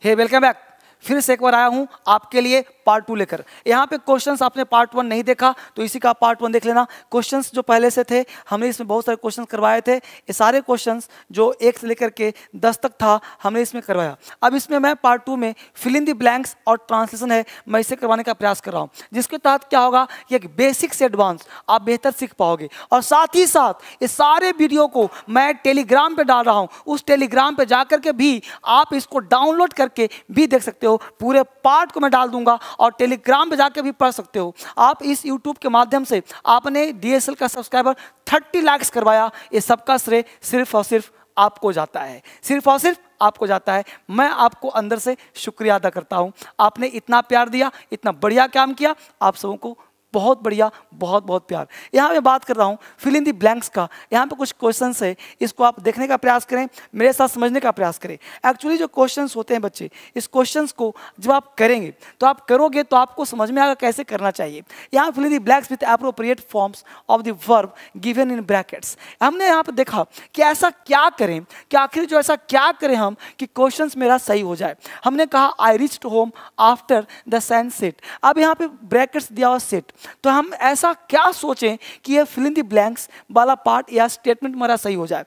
Hey, welcome back. फिर से एक बार आया हूं आपके लिए पार्ट टू लेकर यहाँ पे क्वेश्चंस आपने पार्ट वन नहीं देखा तो इसी का पार्ट वन देख लेना क्वेश्चंस जो पहले से थे हमने इसमें बहुत सारे क्वेश्चंस करवाए थे ये सारे क्वेश्चंस जो एक से लेकर के दस तक था हमने इसमें करवाया अब इसमें मैं पार्ट टू में फिल इन दी ब्लैंक्स और ट्रांसलेशन है मैं इसे करवाने का प्रयास कर रहा हूँ जिसके तहत क्या होगा कि एक बेसिक से एडवांस आप बेहतर सीख पाओगे और साथ ही साथ ये सारे वीडियो को मैं टेलीग्राम पर डाल रहा हूँ उस टेलीग्राम पर जा के भी आप इसको डाउनलोड करके भी देख सकते हो हो पूरे पार्ट को मैं डाल दूंगा और टेलीग्राम पे जाके भी पढ़ सकते हो आप इस यूट्यूब के माध्यम से आपने डी का सब्सक्राइबर थर्टी लैक्स करवाया ये सबका श्रेय सिर्फ और सिर्फ आपको जाता है सिर्फ और सिर्फ आपको जाता है मैं आपको अंदर से शुक्रिया अदा करता हूँ आपने इतना प्यार दिया इतना बढ़िया काम किया आप सबों को बहुत बढ़िया बहुत बहुत प्यार यहाँ मैं बात कर रहा हूँ फिलिंग दी ब्लैंक्स का यहाँ पे कुछ क्वेश्चन है इसको आप देखने का प्रयास करें मेरे साथ समझने का प्रयास करें एक्चुअली जो क्वेश्चन होते हैं बच्चे इस क्वेश्चन को जब आप करेंगे तो आप करोगे तो आपको समझ में आएगा कैसे करना चाहिए यहाँ filling the blanks with appropriate forms of the verb given in brackets हमने यहाँ पर देखा कि ऐसा क्या करें कि आखिर जो ऐसा क्या करें हम कि क्वेश्चन मेरा सही हो जाए हमने कहा I reached home after the sunset अब यहाँ पे ब्रैकेट्स दिया हुआ सेट तो हम ऐसा क्या सोचें कि यह फिलिंग दी ब्लैंक्स वाला पार्ट या स्टेटमेंट हमारा सही हो जाए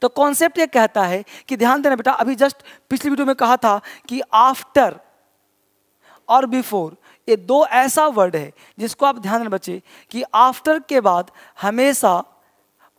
तो कॉन्सेप्ट यह कहता है कि ध्यान देना बेटा अभी जस्ट पिछली वीडियो में कहा था कि आफ्टर और बिफोर ये दो ऐसा वर्ड है जिसको आप ध्यान देना बच्चे कि आफ्टर के बाद हमेशा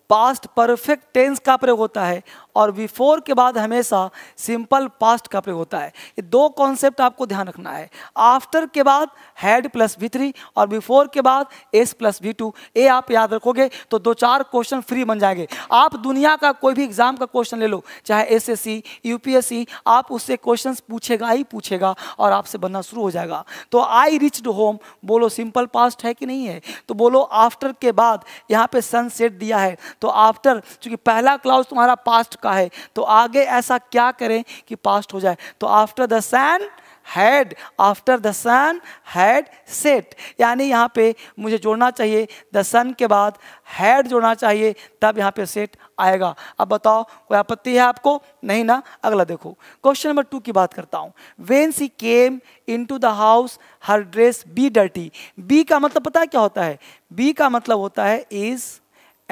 पास्ट परफेक्ट टेंस का प्रयोग होता है और बिफोर के बाद हमेशा सिंपल पास्ट का प्रयोग होता है ये दो कॉन्सेप्ट आपको ध्यान रखना है आफ्टर के बाद हैड प्लस वी थ्री और बिफोर के बाद एस प्लस वी टू ये आप याद रखोगे तो दो चार क्वेश्चन फ्री बन जाएंगे आप दुनिया का कोई भी एग्जाम का क्वेश्चन ले लो चाहे S S C U P S C आप उससे क्वेश्चन पूछेगा ही पूछेगा और आपसे बनना शुरू हो जाएगा तो आई रिच्ड होम बोलो सिंपल पास्ट है कि नहीं है तो बोलो आफ्टर के बाद यहाँ पे सनसेट दिया है तो आफ्टर चूंकि पहला क्लाउज तुम्हारा पास्ट का चुका है तो आगे ऐसा क्या करें कि पास्ट हो जाए तो after the sun had after the sun had set यानी यहाँ पे मुझे जोड़ना चाहिए द सन के बाद हैड जोड़ना चाहिए तब यहाँ पे सेट आएगा अब बताओ कोई आपत्ति है आपको नहीं ना अगला देखो क्वेश्चन नंबर टू की बात करता हूँ when she came into the house her dress be dirty be का मतलब पता है क्या होता है बी का मतलब होता है is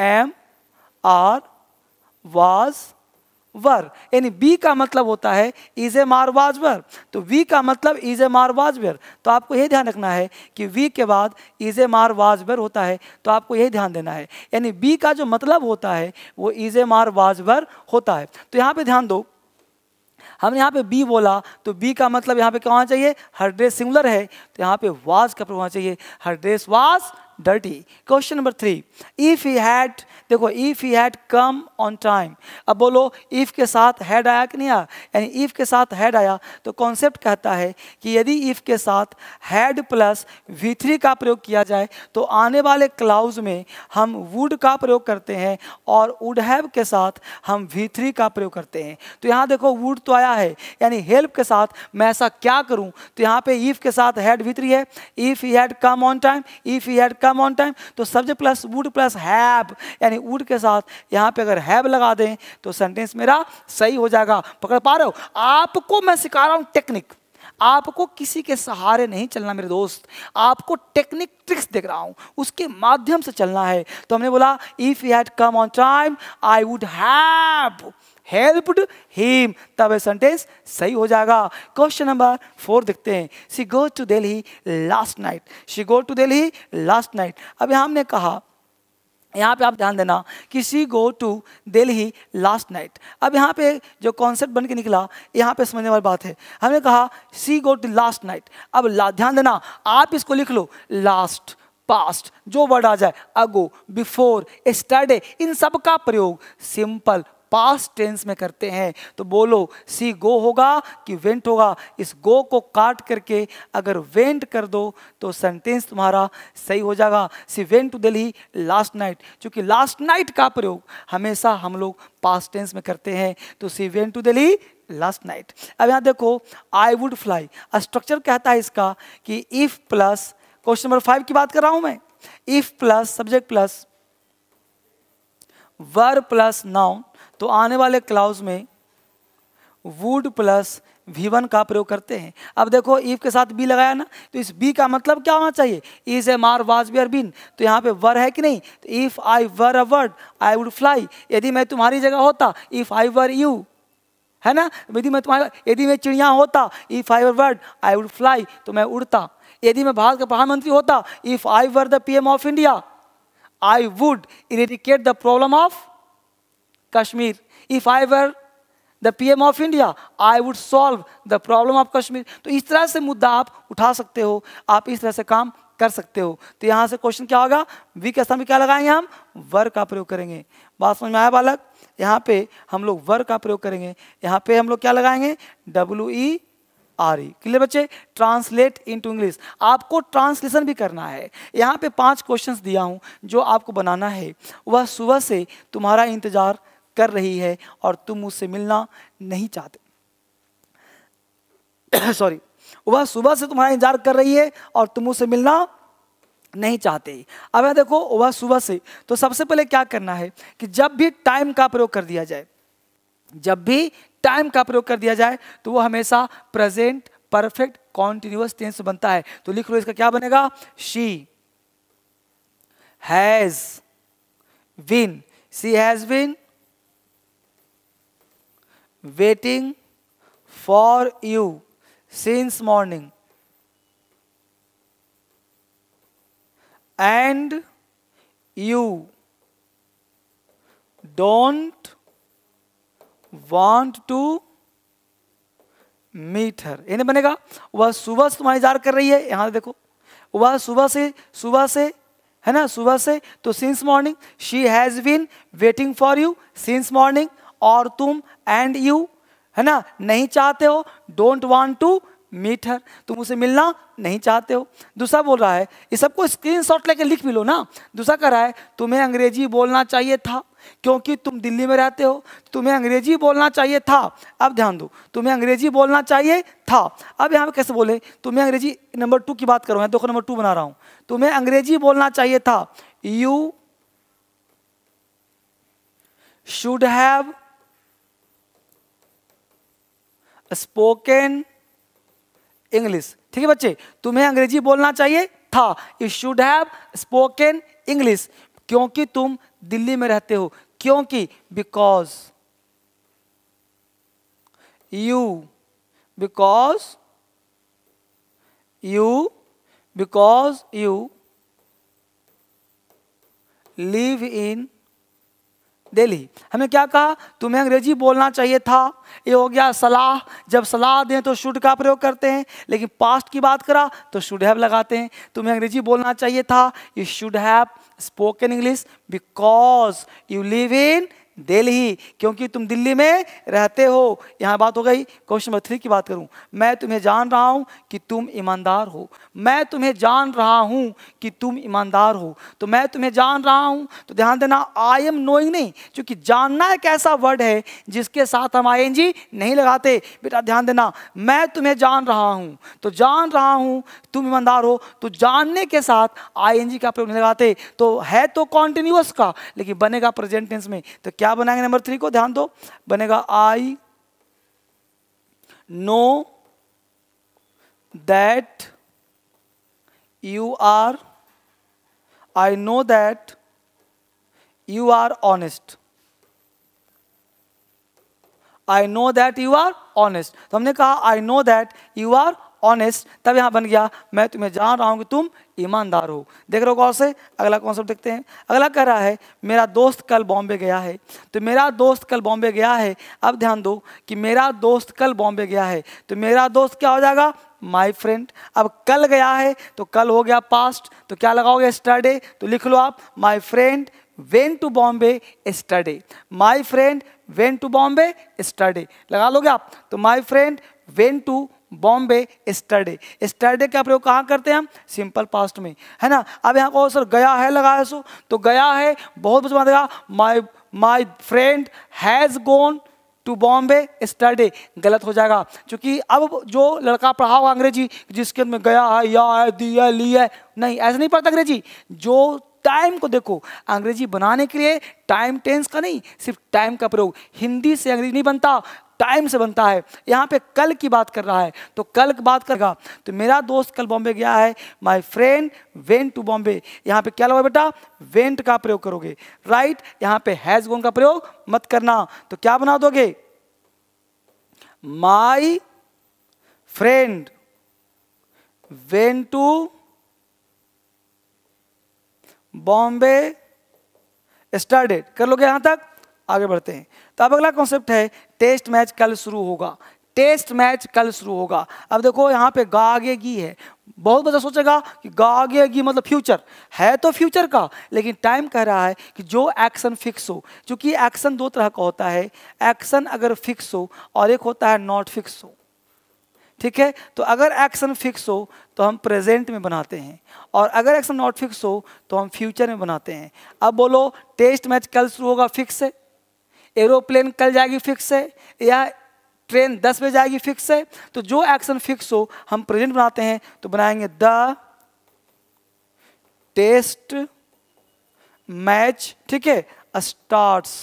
am are was were यानी बी का मतलब होता है इज ए मारवाज वर तो वी का मतलब इज ए मारवाज वर तो आपको यह ध्यान रखना है कि वी के बाद इज ए मारवाज वर होता है तो आपको यह ध्यान देना है यानी बी का जो मतलब होता है वो इज ए मारवाज वर होता है तो यहाँ पे ध्यान दो हमने यहाँ पे बी बोला तो बी का मतलब यहाँ पे क्या होना चाहिए हर ड्रेस सिंगुलर है तो यहाँ पे वाज का प्रयोग होना चाहिए her dress was dirty question number three if he had देखो if he had come on time अब बोलो ईफ के साथ हैड आया कि नहीं आया यानी इफ के साथ हैड आया तो कॉन्सेप्ट कहता है कि यदि इफ के साथ हैड प्लस वी थ्री का प्रयोग किया जाए तो आने वाले क्लाउज में हम वुड का प्रयोग करते हैं और वुड हैव के साथ हम वी थ्री का प्रयोग करते हैं तो यहाँ देखो वुड तो आया है यानी हेल्प के साथ मैं ऐसा क्या करूँ तो यहाँ पे ईफ के साथ हैड वी थ्री है if he had come on time if he had come on time तो subject plus would plus have यानी वुड के साथ यहाँ पे अगर हैव लगा दें तो सेंटेंस मेरा सही हो जाएगा पकड़ पा रहे हो आपको मैं सिखा रहा हूँ टेक्निक आपको किसी के सहारे नहीं चलना मेरे दोस्त आपको टेक्निक ट्रिक्स देख रहा हूँ उसके माध्यम से चलना है तो हमने बोला if you had come on time I would have helped him तब यह सेंटेंस सही हो जाएगा क्वेश्चन नंबर फोर देखते हैं she go to Delhi last night she go to Delhi last night अब हमने कहा यहाँ पे आप ध्यान देना कि she go to Delhi last night अब यहाँ पे जो कॉन्सेप्ट बन के निकला यहाँ पे समझने वाली बात है हमने कहा she go to last night अब ला, ध्यान देना आप इसको लिख लो लास्ट पास्ट जो वर्ड आ जाए अगो बिफोर स्टडे इन सब का प्रयोग सिंपल पास्ट टेंस में करते हैं तो बोलो सी गो होगा कि वेंट होगा इस गो को काट करके अगर वेंट कर दो तो सेंटेंस तुम्हारा सही हो जाएगा she went to Delhi last night क्योंकि लास्ट नाइट का प्रयोग हमेशा हम लोग पास्ट टेंस में करते हैं तो she went to Delhi last night अब यहाँ देखो आई वुड फ्लाई स्ट्रक्चर कहता है इसका कि if plus question number five की बात कर रहा हूं मैं if plus subject plus were plus noun तो आने वाले क्लाउज में वुड प्लस वी वन का प्रयोग करते हैं अब देखो ईव के साथ बी लगाया ना तो इस बी का मतलब क्या होना चाहिए इज ए मार वाज बी आर बीन तो यहाँ पे वर है कि नहीं तो if I were a bird I would fly यदि मैं तुम्हारी जगह होता इफ़ आई वर यू है ना यदि मैं तुम्हारा यदि मैं चिड़िया होता if I were bird I would fly तो मैं उड़ता यदि मैं भारत का प्रधानमंत्री होता if I were the P of India I would eradicate the problem of Kashmir. If I were the PM of India I would solve the problem of Kashmir तो इस तरह से मुद्दा आप उठा सकते हो आप इस तरह से काम कर सकते हो तो यहाँ से क्वेश्चन क्या होगा वी के स्थान में क्या लगाएंगे हम वर का प्रयोग करेंगे बात समझ में आया बालक यहाँ पे हम लोग वर का प्रयोग करेंगे यहाँ पे हम लोग क्या लगाएंगे W E R E clear बच्चे ट्रांसलेट इन टू इंग्लिश आपको ट्रांसलेशन भी करना है यहाँ पे पांच क्वेश्चंस दिया हूँ जो आपको बनाना है वह सुबह से तुम्हारा इंतजार कर रही है और तुम उससे मिलना नहीं चाहते सॉरी वह सुबह से तुम्हारा इंतजार कर रही है और तुम उससे मिलना नहीं चाहते अब यह देखो वह सुबह से तो सबसे पहले क्या करना है कि जब भी टाइम का प्रयोग कर दिया जाए जब भी टाइम का प्रयोग कर दिया जाए तो वह हमेशा प्रेजेंट परफेक्ट कॉन्टिन्यूस टेंस बनता है तो लिख लो इसका क्या बनेगा she has been she has been waiting for you since morning and you don't want to meet her यानी बनेगा वह सुबह से तुम्हारा इंतजार कर रही है यहां देखो वह सुबह से सुबह से है ना सुबह से तो since morning she has been waiting for you since morning और तुम एंड यू है ना नहीं चाहते हो don't want to meet her तुम उसे मिलना नहीं चाहते हो दूसरा बोल रहा है ये सबको स्क्रीन शॉट लेके लिख भी लो ना दूसरा कह रहा है तुम्हें अंग्रेजी बोलना चाहिए था क्योंकि तुम दिल्ली में रहते हो तुम्हें अंग्रेजी बोलना चाहिए था अब ध्यान दो तुम्हें अंग्रेजी बोलना चाहिए था अब यहाँ पे कैसे बोले तुम्हें अंग्रेजी नंबर टू की बात करो मैं देखो नंबर टू बना रहा हूँ तुम्हें अंग्रेजी बोलना चाहिए था you should have spoken English ठीक है बच्चे तुम्हें अंग्रेजी बोलना चाहिए था you should have spoken English क्योंकि तुम दिल्ली में रहते हो क्योंकि because you because you because you live in Delhi हमने क्या कहा तुम्हें अंग्रेजी बोलना चाहिए था ये हो गया सलाह जब सलाह दें तो शुड का प्रयोग करते हैं लेकिन पास्ट की बात करा तो शुड हैव लगाते हैं तुम्हें अंग्रेजी बोलना चाहिए था you should have spoken English because you live in Delhi क्योंकि तुम दिल्ली में रहते हो यहाँ बात हो गई क्वेश्चन नंबर थ्री की बात करूँ मैं तुम्हें जान रहा हूँ कि तुम ईमानदार हो मैं तुम्हें जान रहा हूँ कि तुम ईमानदार हो तो मैं तुम्हें जान रहा हूँ तो ध्यान देना आई एम नोइंग नहीं क्योंकि जानना एक ऐसा वर्ड है जिसके साथ हम आई नहीं लगाते बेटा ध्यान देना मैं तुम्हें जान रहा हूँ तो जान रहा हूँ तुम ईमानदार हो तो जानने के साथ आई का प्रयोग नहीं लगाते तो है तो कॉन्टिन्यूस का लेकिन बनेगा प्रेजेंट टेंस में तो क्या क्या बनाएंगे नंबर थ्री को ध्यान दो बनेगा I know that you are I know that you are honest I know that you are honest तो हमने कहा I know that you are honest तब यहाँ बन गया मैं तुम्हें जान रहा हूँ कि तुम ईमानदार हो देख रहे हो गौर से अगला कौन सब देखते हैं अगला कह रहा है मेरा दोस्त कल बॉम्बे गया है तो मेरा दोस्त कल बॉम्बे गया है अब ध्यान दो कि मेरा दोस्त कल बॉम्बे गया है तो मेरा दोस्त क्या हो जाएगा माई फ्रेंड अब कल गया है तो कल हो गया पास्ट तो क्या लगाओगे स्टडे तो लिख लो आप my friend went to Bombay yesterday my friend went to Bombay yesterday लगा लोगे आप तो my friend went to Bombay yesterday yesterday का प्रयोग कहाँ करते हैं हम सिंपल पास्ट में है ना अब यहाँ कहो सर गया है लगा है सो तो गया है बहुत कुछ my my friend has gone to Bombay yesterday गलत हो जाएगा क्योंकि अब जो लड़का पढ़ा हुआ अंग्रेजी जिसके में गया है या है दी है ली है नहीं ऐसा नहीं पढ़ता अंग्रेजी जो टाइम को देखो अंग्रेजी बनाने के लिए टाइम टेंस का नहीं सिर्फ टाइम का प्रयोग हिंदी से अंग्रेजी नहीं बनता टाइम से बनता है यहाँ पे कल की बात कर रहा है तो कल की बात करेगा तो मेरा दोस्त कल बॉम्बे गया है my friend went to Bombay यहाँ पे क्या लगा बेटा वेंट का प्रयोग करोगे राइट यहाँ पे हैज गोन का प्रयोग मत करना तो क्या बना दोगे my friend went to Bombay started कर लोगे यहां तक आगे बढ़ते हैं तो अब अगला कॉन्सेप्ट है टेस्ट मैच कल शुरू होगा टेस्ट मैच कल शुरू होगा अब देखो यहाँ पे गागेगी है बहुत बच्चा सोचेगा कि गागेगी मतलब फ्यूचर है तो फ्यूचर का लेकिन टाइम कह रहा है कि जो एक्शन फिक्स हो क्योंकि एक्शन दो तरह का होता है एक्शन अगर फिक्स हो और एक होता है नॉट फिक्स हो ठीक है तो अगर एक्शन फिक्स हो तो हम प्रेजेंट में बनाते हैं और अगर एक्शन नॉट फिक्स हो तो हम फ्यूचर में बनाते हैं अब बोलो टेस्ट मैच कल शुरू होगा फिक्स है एरोप्लेन कल जाएगी फिक्स है या ट्रेन दस बजे जाएगी फिक्स है तो जो एक्शन फिक्स हो हम प्रेजेंट बनाते हैं तो बनाएंगे द टेस्ट मैच ठीक है स्टार्ट्स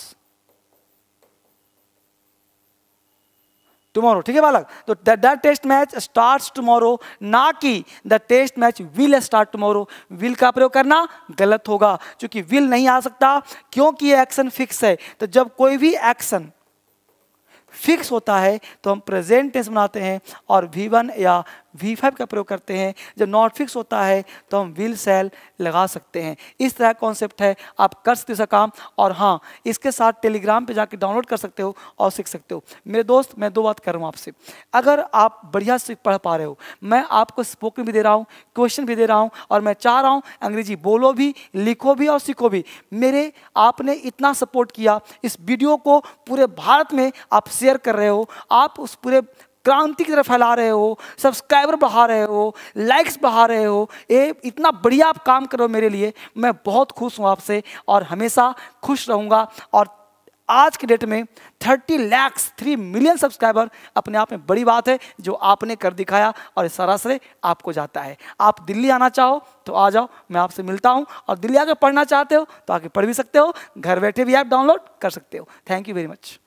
टुमारो ठीक है बालक तो that test match starts tomorrow ना कि the test match will start tomorrow will का प्रयोग करना गलत होगा क्योंकि विल नहीं आ सकता क्योंकि ये एक्शन फिक्स है तो जब कोई भी एक्शन फिक्स होता है तो हम प्रेजेंट टेंस बनाते हैं और वी वन या वी फाइव का प्रयोग करते हैं जब नॉट फिक्स होता है तो हम विल सेल लगा सकते हैं इस तरह कॉन्सेप्ट है आप कर सकते हो काम और हाँ इसके साथ टेलीग्राम पे जाके डाउनलोड कर सकते हो और सीख सकते हो मेरे दोस्त मैं दो बात कर रहा हूँ आपसे अगर आप बढ़िया से पढ़ पा रहे हो मैं आपको स्पोकन भी दे रहा हूँ क्वेश्चन भी दे रहा हूँ और मैं चाह रहा हूँ अंग्रेजी बोलो भी लिखो भी और सीखो भी मेरे आपने इतना सपोर्ट किया इस वीडियो को पूरे भारत में आप शेयर कर रहे हो आप उस पूरे क्रांति की तरफ फैला रहे हो सब्सक्राइबर बढ़ा रहे हो लाइक्स बढ़ा रहे हो ये इतना बढ़िया आप काम करो मेरे लिए मैं बहुत खुश हूँ आपसे और हमेशा खुश रहूँगा और आज के डेट में 30 लैक्स 3 मिलियन सब्सक्राइबर अपने आप में बड़ी बात है जो आपने कर दिखाया और सारा सरासर आपको जाता है आप दिल्ली आना चाहो तो आ जाओ मैं आपसे मिलता हूँ और दिल्ली आकर पढ़ना चाहते हो तो आके पढ़ भी सकते हो घर बैठे भी ऐप डाउनलोड कर सकते हो थैंक यू वेरी मच